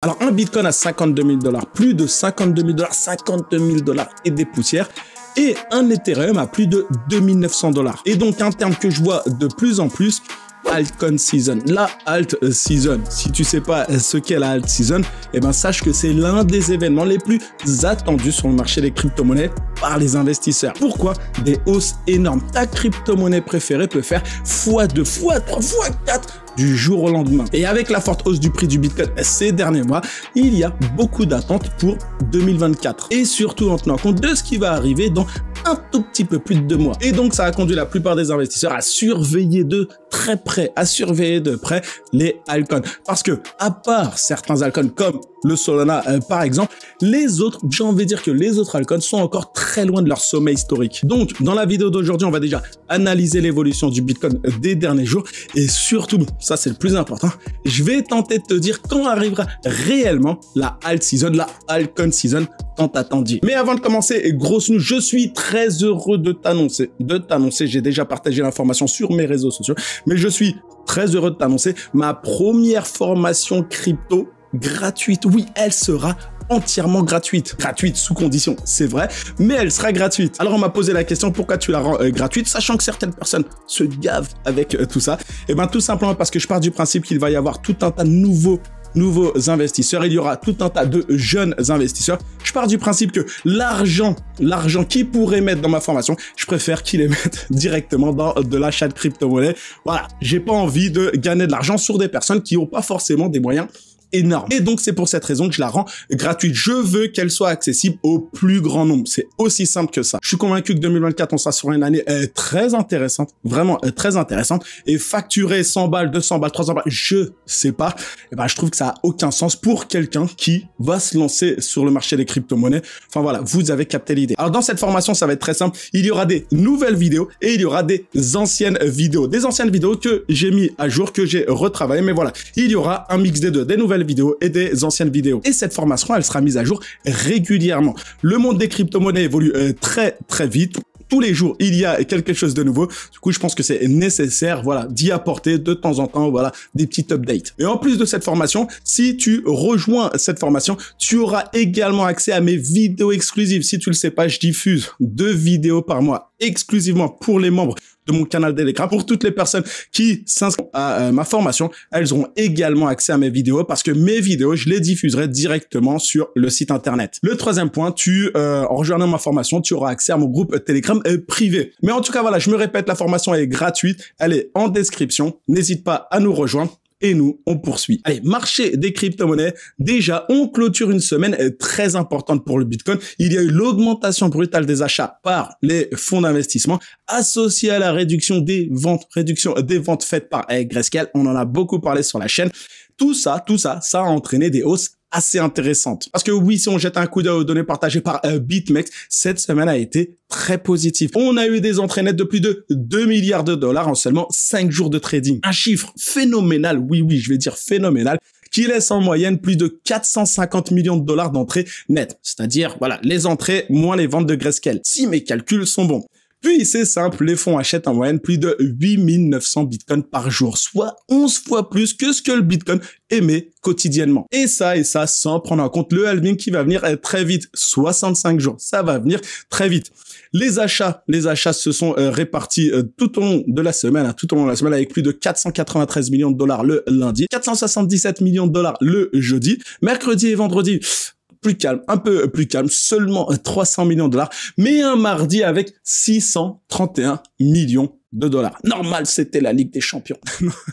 Alors, un Bitcoin à 52 000 dollars, plus de 52 000 dollars, 52 000 dollars et des poussières. Et un Ethereum à plus de 2900 dollars. Et donc, un terme que je vois de plus en plus, Altcoin Season. La Alt Season. Si tu sais pas ce qu'est la Alt Season, et eh ben, sache que c'est l'un des événements les plus attendus sur le marché des crypto-monnaies par les investisseurs. Pourquoi Des hausses énormes. Ta crypto-monnaie préférée peut faire x2, x3, x4 du jour au lendemain. Et avec la forte hausse du prix du Bitcoin ces derniers mois, il y a beaucoup d'attentes pour 2024. Et surtout en tenant compte de ce qui va arriver dans un tout petit peu plus de deux mois. Et donc, ça a conduit la plupart des investisseurs à surveiller de très près, à surveiller de près les altcoins. Parce que, à part certains altcoins comme le Solana euh, par exemple, les autres, j'ai envie de dire que les autres altcoins sont encore très loin de leur sommet historique. Donc, dans la vidéo d'aujourd'hui, on va déjà analyser l'évolution du Bitcoin euh, des derniers jours et surtout, ça c'est le plus important, je vais tenter de te dire quand arrivera réellement la alt season, la altcoin season tant attendue. Mais avant de commencer, et grosse news, je suis très heureux de t'annoncer, de t'annoncer, j'ai déjà partagé l'information sur mes réseaux sociaux, mais je suis très heureux de t'annoncer ma première formation crypto gratuite. Oui, elle sera entièrement gratuite. Gratuite sous condition, c'est vrai, mais elle sera gratuite. Alors on m'a posé la question pourquoi tu la rends euh, gratuite, sachant que certaines personnes se gavent avec euh, tout ça. Et eh bien tout simplement parce que je pars du principe qu'il va y avoir tout un tas de nouveaux nouveaux investisseurs, il y aura tout un tas de jeunes investisseurs. Je pars du principe que l'argent, l'argent qu'ils pourraient mettre dans ma formation, je préfère qu'ils les mettent directement dans euh, de l'achat de crypto-monnaie. Voilà, j'ai pas envie de gagner de l'argent sur des personnes qui n'ont pas forcément des moyens énorme. Et donc c'est pour cette raison que je la rends gratuite. Je veux qu'elle soit accessible au plus grand nombre. C'est aussi simple que ça. Je suis convaincu que 2024, on sera sur une année euh, très intéressante, vraiment euh, très intéressante. Et facturer 100 balles, 200 balles, 300 balles, je sais pas. Et eh ben, je trouve que ça a aucun sens pour quelqu'un qui va se lancer sur le marché des crypto-monnaies. Enfin voilà, vous avez capté l'idée. Alors dans cette formation, ça va être très simple. Il y aura des nouvelles vidéos et il y aura des anciennes vidéos. Des anciennes vidéos que j'ai mis à jour, que j'ai retravaillées. Mais voilà, il y aura un mix des deux. Des nouvelles nouvelles vidéos et des anciennes vidéos. Et cette formation, elle sera mise à jour régulièrement. Le monde des crypto-monnaies évolue euh, très très vite tous les jours, il y a quelque chose de nouveau. Du coup, je pense que c'est nécessaire, voilà, d'y apporter de temps en temps, voilà, des petites updates. Et en plus de cette formation, si tu rejoins cette formation, tu auras également accès à mes vidéos exclusives. Si tu le sais pas, je diffuse deux vidéos par mois exclusivement pour les membres de mon canal Telegram. Pour toutes les personnes qui s'inscrivent à euh, ma formation, elles auront également accès à mes vidéos parce que mes vidéos, je les diffuserai directement sur le site internet. Le troisième point, tu euh, en rejoignant ma formation, tu auras accès à mon groupe Telegram euh, privé. Mais en tout cas, voilà, je me répète, la formation est gratuite, elle est en description. N'hésite pas à nous rejoindre et nous, on poursuit. Allez, marché des crypto-monnaies. Déjà, on clôture une semaine très importante pour le Bitcoin. Il y a eu l'augmentation brutale des achats par les fonds d'investissement associée à la réduction des ventes, réduction des ventes faites par Grayscale. On en a beaucoup parlé sur la chaîne. Tout ça, tout ça, ça a entraîné des hausses assez intéressante. Parce que oui, si on jette un coup d'œil aux données partagées par euh, BitMEX, cette semaine a été très positive. On a eu des entrées nettes de plus de 2 milliards de dollars en seulement 5 jours de trading. Un chiffre phénoménal, oui oui, je vais dire phénoménal, qui laisse en moyenne plus de 450 millions de dollars d'entrées nettes. C'est-à-dire, voilà, les entrées moins les ventes de Grayscale, si mes calculs sont bons. Puis c'est simple, les fonds achètent en moyenne plus de 8900 bitcoins par jour, soit 11 fois plus que ce que le bitcoin émet quotidiennement. Et ça, et ça, sans prendre en compte le halving qui va venir très vite, 65 jours, ça va venir très vite. Les achats, les achats se sont euh, répartis euh, tout au long de la semaine, hein, tout au long de la semaine avec plus de 493 millions de dollars le lundi, 477 millions de dollars le jeudi, mercredi et vendredi plus calme, un peu plus calme, seulement 300 euh, millions de dollars, mais un mardi avec 631 millions de dollars. Normal, c'était la Ligue des Champions.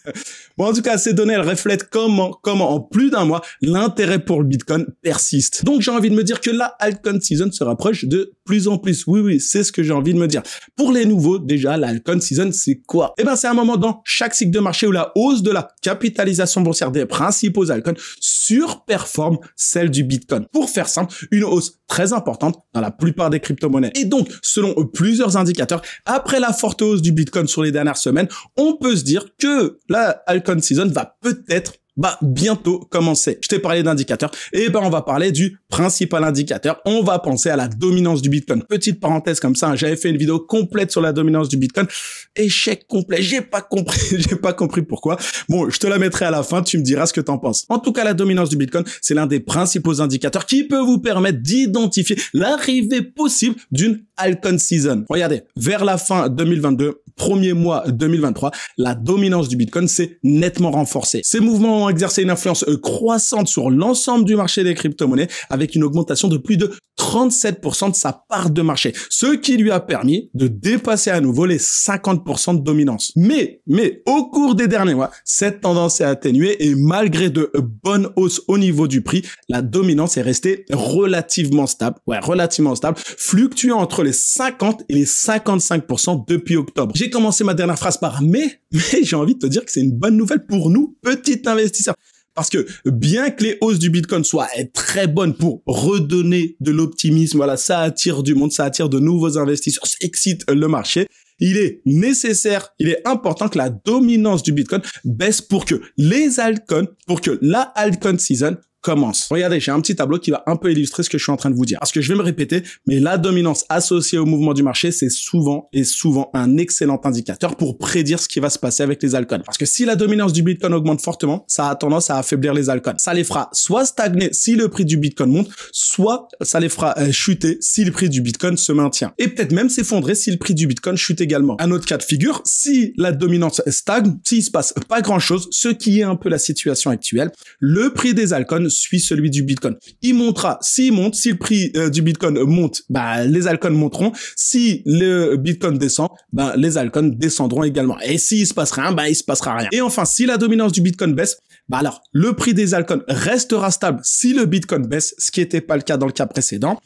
bon, en tout cas, ces données, elles reflètent comment, comment en plus d'un mois, l'intérêt pour le Bitcoin persiste. Donc, j'ai envie de me dire que la altcoin season se rapproche de plus en plus. Oui, oui, c'est ce que j'ai envie de me dire. Pour les nouveaux, déjà, la Season, c'est quoi Eh ben, c'est un moment dans chaque cycle de marché où la hausse de la capitalisation boursière des principaux alcools surperforme celle du Bitcoin. Pour faire simple, une hausse très importante dans la plupart des crypto-monnaies. Et donc, selon plusieurs indicateurs, après la forte hausse du Bitcoin sur les dernières semaines, on peut se dire que la Alcon Season va peut-être bah bientôt commencer. Je t'ai parlé d'indicateurs, et eh ben on va parler du principal indicateur. On va penser à la dominance du Bitcoin. Petite parenthèse comme ça, j'avais fait une vidéo complète sur la dominance du Bitcoin. Échec complet. J'ai pas compris, j'ai pas compris pourquoi. Bon, je te la mettrai à la fin, tu me diras ce que t'en penses. En tout cas, la dominance du Bitcoin, c'est l'un des principaux indicateurs qui peut vous permettre d'identifier l'arrivée possible d'une halcon season. Regardez, vers la fin 2022, premier mois 2023, la dominance du Bitcoin s'est nettement renforcée. Ces mouvements ont exercé une influence euh, croissante sur l'ensemble du marché des crypto-monnaies avec une augmentation de plus de 37% de sa part de marché, ce qui lui a permis de dépasser à nouveau les 50% de dominance. Mais, mais, au cours des derniers mois, cette tendance s'est atténuée et malgré de euh, bonnes hausses au niveau du prix, la dominance est restée relativement stable, ouais, relativement stable, fluctuant entre les 50 et les 55% depuis octobre. J'ai commencé ma dernière phrase par mais, mais j'ai envie de te dire que c'est une bonne nouvelle pour nous, petits investisseurs. Parce que bien que les hausses du Bitcoin soient très bonnes pour redonner de l'optimisme, voilà, ça attire du monde, ça attire de nouveaux investisseurs, ça excite le marché. Il est nécessaire, il est important que la dominance du Bitcoin baisse pour que les altcoins, pour que la altcoin season commence. Regardez, j'ai un petit tableau qui va un peu illustrer ce que je suis en train de vous dire. Parce que je vais me répéter, mais la dominance associée au mouvement du marché, c'est souvent et souvent un excellent indicateur pour prédire ce qui va se passer avec les alcools. Parce que si la dominance du Bitcoin augmente fortement, ça a tendance à affaiblir les alcools. Ça les fera soit stagner si le prix du Bitcoin monte, soit ça les fera euh, chuter si le prix du Bitcoin se maintient. Et peut-être même s'effondrer si le prix du Bitcoin chute également. Un autre cas de figure, si la dominance stagne, s'il se passe pas grand chose, ce qui est un peu la situation actuelle, le prix des alcools suit celui du Bitcoin. Il montera, s'il monte, si le prix euh, du Bitcoin monte, bah, les altcoins monteront. Si le Bitcoin descend, bah, les altcoins descendront également. Et s'il se passe rien, bah, il se passera rien. Et enfin, si la dominance du Bitcoin baisse, bah alors, le prix des altcoins restera stable si le Bitcoin baisse, ce qui n'était pas le cas dans le cas précédent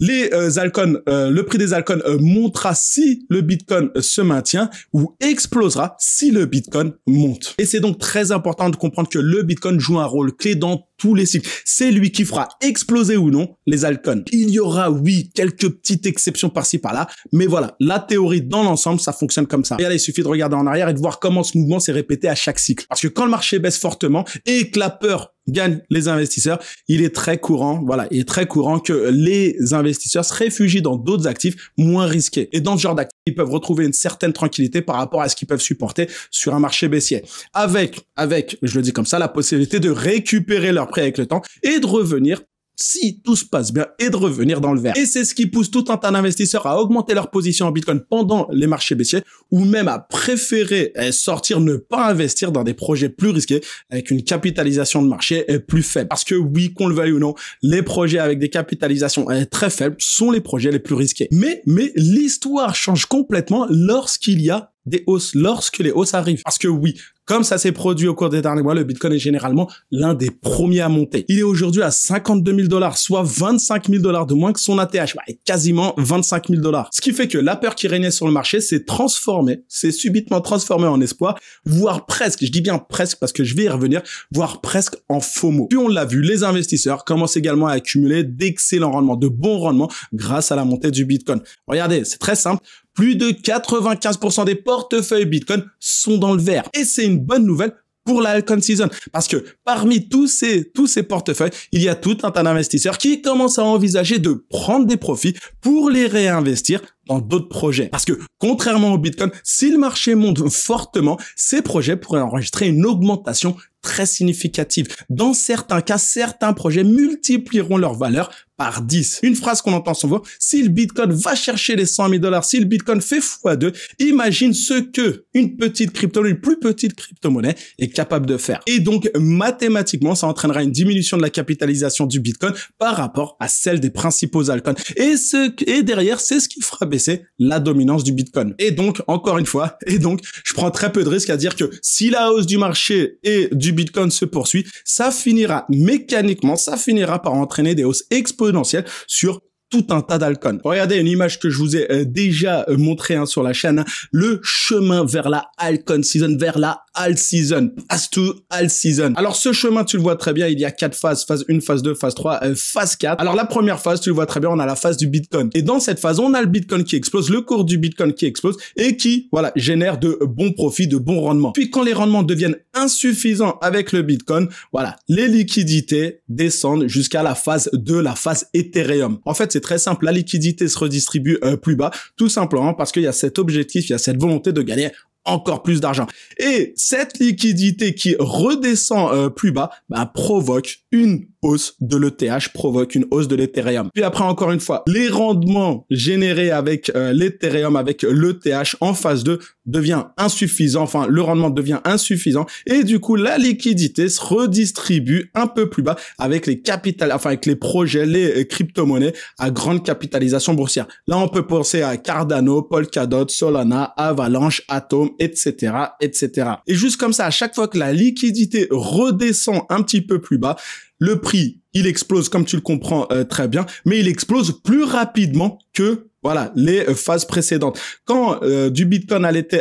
les euh, alcones, euh, le prix des altcoins montera si le Bitcoin se maintient ou explosera si le Bitcoin monte. Et c'est donc très important de comprendre que le Bitcoin joue un rôle clé dans tous les cycles. C'est lui qui fera exploser ou non les alcools. Il y aura, oui, quelques petites exceptions par-ci par-là, mais voilà, la théorie dans l'ensemble, ça fonctionne comme ça. Et il suffit de regarder en arrière et de voir comment ce mouvement s'est répété à chaque cycle. Parce que quand le marché baisse fortement et que la peur gagne les investisseurs, il est très courant, voilà, il est très courant que les investisseurs se réfugient dans d'autres actifs moins risqués. Et dans ce genre d'actifs, ils peuvent retrouver une certaine tranquillité par rapport à ce qu'ils peuvent supporter sur un marché baissier. Avec, avec, je le dis comme ça, la possibilité de récupérer leur avec le temps et de revenir si tout se passe bien et de revenir dans le vert. Et c'est ce qui pousse tout un tas d'investisseurs à augmenter leur position en Bitcoin pendant les marchés baissiers ou même à préférer euh, sortir, ne pas investir dans des projets plus risqués avec une capitalisation de marché euh, plus faible. Parce que oui, qu'on le veuille ou non, les projets avec des capitalisations euh, très faibles sont les projets les plus risqués. Mais, mais l'histoire change complètement lorsqu'il y a des hausses lorsque les hausses arrivent. Parce que oui, comme ça s'est produit au cours des derniers mois, le Bitcoin est généralement l'un des premiers à monter. Il est aujourd'hui à 52 000 dollars, soit 25 000 dollars de moins que son ATH, quasiment 25 000 dollars. Ce qui fait que la peur qui régnait sur le marché s'est transformée, s'est subitement transformée en espoir, voire presque, je dis bien presque parce que je vais y revenir, voire presque en faux Puis on l'a vu, les investisseurs commencent également à accumuler d'excellents rendements, de bons rendements grâce à la montée du Bitcoin. Regardez, c'est très simple. Plus de 95% des portefeuilles Bitcoin sont dans le vert. Et c'est une bonne nouvelle pour la Halcon Season. Parce que parmi tous ces, tous ces portefeuilles, il y a tout un tas d'investisseurs qui commencent à envisager de prendre des profits pour les réinvestir dans d'autres projets. Parce que contrairement au Bitcoin, si le marché monte fortement, ces projets pourraient enregistrer une augmentation très significative. Dans certains cas, certains projets multiplieront leur valeur par 10. Une phrase qu'on entend souvent, si le Bitcoin va chercher les 100 000 dollars, si le Bitcoin fait x2, imagine ce que une petite crypto, une plus petite crypto-monnaie est capable de faire. Et donc, mathématiquement, ça entraînera une diminution de la capitalisation du Bitcoin par rapport à celle des principaux altcoins. Et ce, et derrière, c'est ce qui fera baisser la dominance du Bitcoin. Et donc, encore une fois, et donc, je prends très peu de risques à dire que si la hausse du marché et du Bitcoin se poursuit, ça finira mécaniquement, ça finira par entraîner des hausses exponentielles exponentielle sur tout un tas d'alcool. Regardez une image que je vous ai euh, déjà euh, montré hein, sur la chaîne, hein. le chemin vers la Alcon Season, vers la All Season, Pass to All Season. Alors ce chemin, tu le vois très bien, il y a quatre phases, phase 1, phase 2, phase 3, euh, phase 4. Alors la première phase, tu le vois très bien, on a la phase du Bitcoin. Et dans cette phase, on a le Bitcoin qui explose, le cours du Bitcoin qui explose et qui, voilà, génère de bons profits, de bons rendements. Puis quand les rendements deviennent insuffisants avec le Bitcoin, voilà, les liquidités descendent jusqu'à la phase 2, la phase Ethereum. En fait, c'est très simple. La liquidité se redistribue euh, plus bas, tout simplement parce qu'il y a cet objectif, il y a cette volonté de gagner encore plus d'argent. Et cette liquidité qui redescend euh, plus bas bah, provoque une hausse de l'ETH provoque une hausse de l'Ethereum. Puis après, encore une fois, les rendements générés avec euh, l'Ethereum, avec l'ETH en phase 2 devient insuffisant, enfin, le rendement devient insuffisant et du coup, la liquidité se redistribue un peu plus bas avec les capitales, enfin, avec les projets, les euh, crypto-monnaies à grande capitalisation boursière. Là, on peut penser à Cardano, Polkadot, Solana, Avalanche, Atom, etc., etc. Et juste comme ça, à chaque fois que la liquidité redescend un petit peu plus bas, le prix, il explose comme tu le comprends euh, très bien, mais il explose plus rapidement que voilà les euh, phases précédentes. Quand euh, du Bitcoin à l'ETH,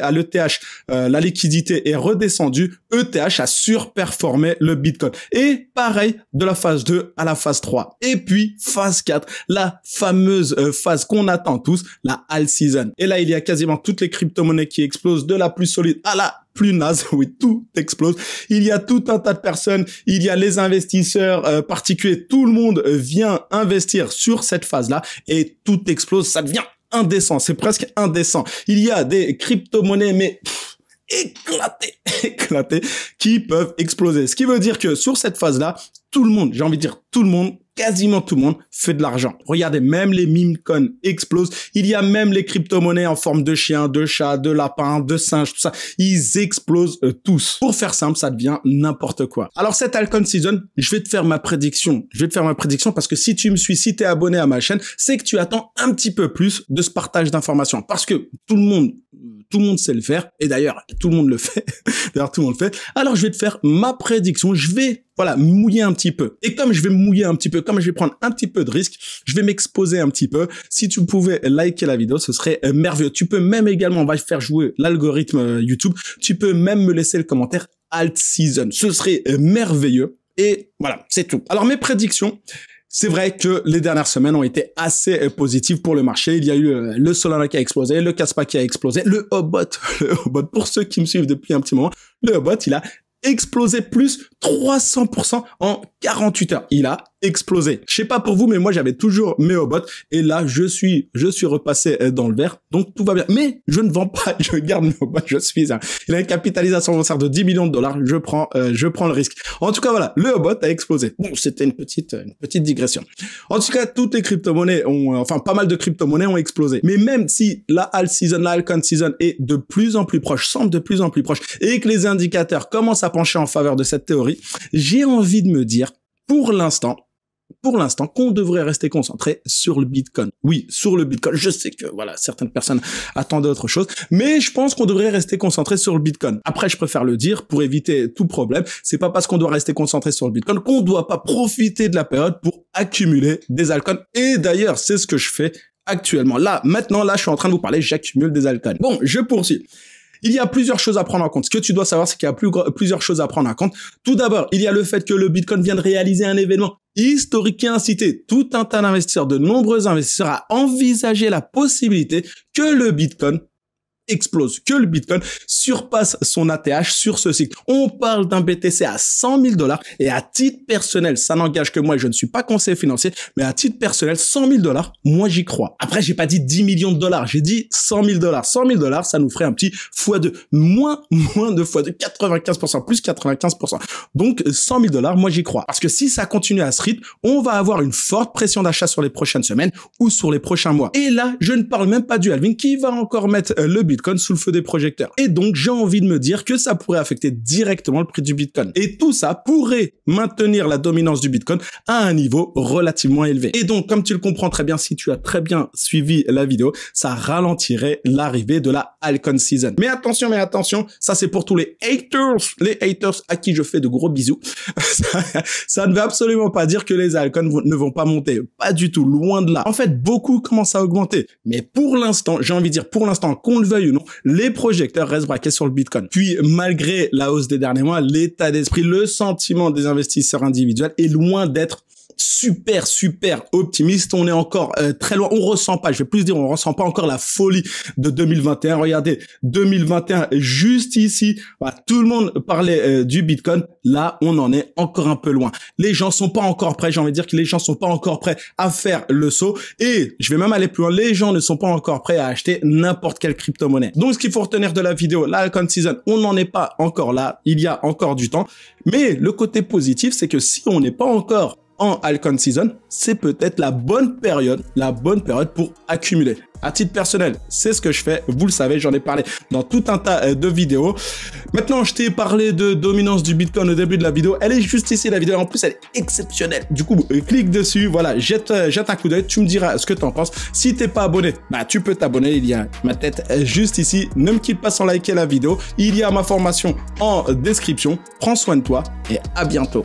la liquidité est redescendue, ETH a surperformé le Bitcoin. Et pareil de la phase 2 à la phase 3. Et puis phase 4, la fameuse phase qu'on attend tous, la all season. Et là, il y a quasiment toutes les crypto-monnaies qui explosent de la plus solide à la plus naze oui, tout explose. Il y a tout un tas de personnes, il y a les investisseurs euh, particuliers, tout le monde vient investir sur cette phase-là et tout explose, ça devient indécent, c'est presque indécent. Il y a des crypto-monnaies, mais... éclatées, éclatées qui peuvent exploser. Ce qui veut dire que sur cette phase-là, tout le monde, j'ai envie de dire tout le monde quasiment tout le monde fait de l'argent. Regardez, même les meme coins explosent. Il y a même les crypto-monnaies en forme de chien, de chat, de lapin, de singe, tout ça. Ils explosent euh, tous. Pour faire simple, ça devient n'importe quoi. Alors cette Alcon Season, je vais te faire ma prédiction. Je vais te faire ma prédiction parce que si tu me suis, si es abonné à ma chaîne, c'est que tu attends un petit peu plus de ce partage d'informations. Parce que tout le monde tout le monde sait le faire. Et d'ailleurs, tout le monde le fait. d'ailleurs, tout le monde le fait. Alors, je vais te faire ma prédiction. Je vais, voilà, mouiller un petit peu. Et comme je vais mouiller un petit peu, comme je vais prendre un petit peu de risque, je vais m'exposer un petit peu. Si tu pouvais liker la vidéo, ce serait euh, merveilleux. Tu peux même également, on va faire jouer l'algorithme euh, YouTube. Tu peux même me laisser le commentaire alt season. Ce serait euh, merveilleux. Et voilà, c'est tout. Alors mes prédictions, c'est vrai que les dernières semaines ont été assez euh, positives pour le marché. Il y a eu euh, le Solana qui a explosé, le Caspa qui a explosé, le Hobot, le pour ceux qui me suivent depuis un petit moment, le Hobot, il a explosé plus 300% en 48 heures. Il a explosé. Je sais pas pour vous, mais moi j'avais toujours mes bottes et là je suis je suis repassé euh, dans le vert, donc tout va bien. Mais je ne vends pas, je garde mes robots. je suis Il a une capitalisation boursière de 10 millions de dollars, je prends euh, je prends le risque. En tout cas voilà, le bot a explosé. Bon, c'était une petite une petite digression. En tout cas, toutes les crypto-monnaies ont euh, enfin pas mal de crypto-monnaies ont explosé. Mais même si la alt season, la halcon season est de plus en plus proche, semble de plus en plus proche et que les indicateurs commencent à pencher en faveur de cette théorie, j'ai envie de me dire pour l'instant, pour l'instant qu'on devrait rester concentré sur le Bitcoin. Oui, sur le Bitcoin. Je sais que voilà, certaines personnes attendent autre chose, mais je pense qu'on devrait rester concentré sur le Bitcoin. Après, je préfère le dire pour éviter tout problème. C'est pas parce qu'on doit rester concentré sur le Bitcoin qu'on doit pas profiter de la période pour accumuler des altcoins. Et d'ailleurs, c'est ce que je fais actuellement. Là, maintenant, là, je suis en train de vous parler, j'accumule des altcoins. Bon, je poursuis. Il y a plusieurs choses à prendre en compte. Ce que tu dois savoir, c'est qu'il y a plusieurs choses à prendre en compte. Tout d'abord, il y a le fait que le Bitcoin vient de réaliser un événement historique qui a incité tout un tas d'investisseurs, de nombreux investisseurs à envisager la possibilité que le Bitcoin explose, que le Bitcoin surpasse son ATH sur ce site. On parle d'un BTC à 100 000 dollars et à titre personnel, ça n'engage que moi, je ne suis pas conseiller financier, mais à titre personnel, 100 000 dollars, moi j'y crois. Après, j'ai pas dit 10 millions de dollars, j'ai dit 100 000 dollars. 100 000 dollars, ça nous ferait un petit fois de moins, moins de fois de 95%, plus 95%. Donc, 100 000 dollars, moi j'y crois. Parce que si ça continue à ce rythme, on va avoir une forte pression d'achat sur les prochaines semaines ou sur les prochains mois. Et là, je ne parle même pas du Alvin qui va encore mettre le Bitcoin sous le feu des projecteurs. Et donc, j'ai envie de me dire que ça pourrait affecter directement le prix du Bitcoin. Et tout ça pourrait maintenir la dominance du Bitcoin à un niveau relativement élevé. Et donc, comme tu le comprends très bien, si tu as très bien suivi la vidéo, ça ralentirait l'arrivée de la Halcon Season. Mais attention, mais attention, ça c'est pour tous les haters, les haters à qui je fais de gros bisous. ça, ne veut absolument pas dire que les Alcons ne vont pas monter. Pas du tout, loin de là. En fait, beaucoup commencent à augmenter. Mais pour l'instant, j'ai envie de dire, pour l'instant, qu'on le veuille les projecteurs restent braqués sur le Bitcoin. Puis, malgré la hausse des derniers mois, l'état d'esprit, le sentiment des investisseurs individuels est loin d'être super super optimiste. On est encore euh, très loin. On ressent pas. Je vais plus dire, on ressent pas encore la folie de 2021. Regardez, 2021 juste ici, bah, tout le monde parlait euh, du Bitcoin. Là, on en est encore un peu loin. Les gens sont pas encore prêts. J'ai envie de dire que les gens sont pas encore prêts à faire le saut. Et je vais même aller plus loin. Les gens ne sont pas encore prêts à acheter n'importe quelle crypto-monnaie. Donc, ce qu'il faut retenir de la vidéo, la con season, on n'en est pas encore là. Il y a encore du temps. Mais le côté positif, c'est que si on n'est pas encore en Alcon Season, c'est peut-être la bonne période, la bonne période pour accumuler. À titre personnel, c'est ce que je fais. Vous le savez, j'en ai parlé dans tout un tas euh, de vidéos. Maintenant, je t'ai parlé de dominance du Bitcoin au début de la vidéo. Elle est juste ici, la vidéo. En plus, elle est exceptionnelle. Du coup, euh, clique dessus. Voilà, jette, euh, jette un coup d'œil. Tu me diras ce que tu en penses. Si tu t'es pas abonné, bah, tu peux t'abonner. Il y a ma tête juste ici. Ne me quitte pas sans liker la vidéo. Il y a ma formation en description. Prends soin de toi et à bientôt.